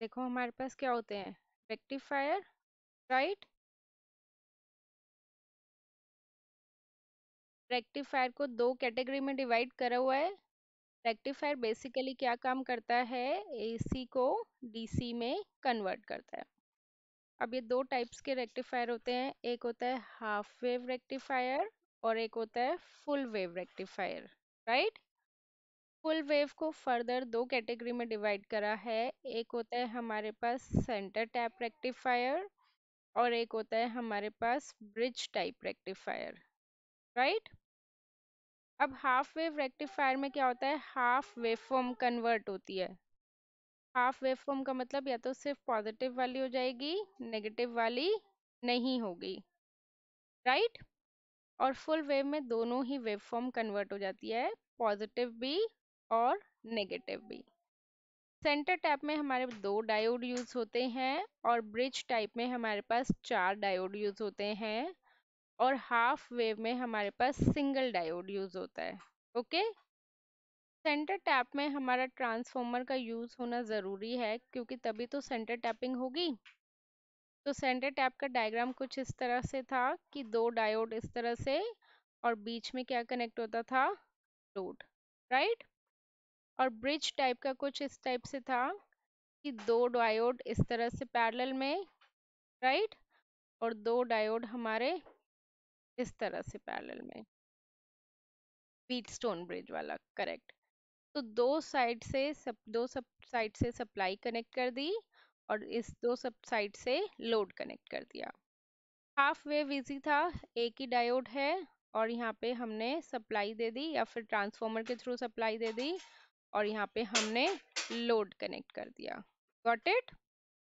देखो हमारे पास क्या होते हैं रेक्टिफायर राइट रेक्टिफायर को दो कैटेगरी में डिवाइड करा हुआ है रेक्टिफायर बेसिकली क्या काम करता है एसी को डीसी में कन्वर्ट करता है अब ये दो टाइप्स के रेक्टिफायर होते हैं एक होता है हाफ वेव रेक्टिफायर और एक होता है full wave rectifier right full wave को फर्दर दो कैटेगरी में डिवाइड करा है एक होता है हमारे पास सेंटर टैप रेक्टिफायर और एक होता है हमारे पास ब्रिज टाइप रेक्टिफायर राइट अब हाफ वेव रेक्टिफायर में क्या होता है हाफ वेव फॉर्म कन्वर्ट होती है हाफ वेव फॉर्म का मतलब या तो सिर्फ पॉजिटिव वाली हो जाएगी नेगेटिव वाली नहीं होगी राइट और फुल वेव में दोनों ही वेव फॉर्म कन्वर्ट हो जाती है पॉजिटिव भी और नेगेटिव भी सेंटर टैप में हमारे दो डायोड यूज होते हैं और ब्रिज टाइप में हमारे पास चार डायोड यूज होते हैं और हाफ वेव में हमारे पास सिंगल डायोड यूज होता है ओके सेंटर टैप में हमारा ट्रांसफॉर्मर का यूज होना जरूरी है क्योंकि तभी तो सेंटर टैपिंग होगी तो सेंटर टैप का डायग्राम कुछ इस तरह से था कि दो डायोड इस तरह से और बीच में क्या कनेक्ट होता था लोड राइट और ब्रिज टाइप का कुछ इस टाइप से था कि दो डायोड इस तरह से पैरेलल में राइट और दो डायोड हमारे इस तरह से पैरेलल में स्टोन ब्रिज वाला करेक्ट तो दो साइड से सब दो सब साइड से सप्लाई कनेक्ट कर दी और इस दो सब साइड से लोड कनेक्ट कर दिया हाफ वे विजी था एक ही डायोड है और यहाँ पे हमने सप्लाई दे दी या फिर ट्रांसफॉर्मर के थ्रू सप्लाई दे दी और यहाँ पे हमने लोड कनेक्ट कर दिया गॉट इट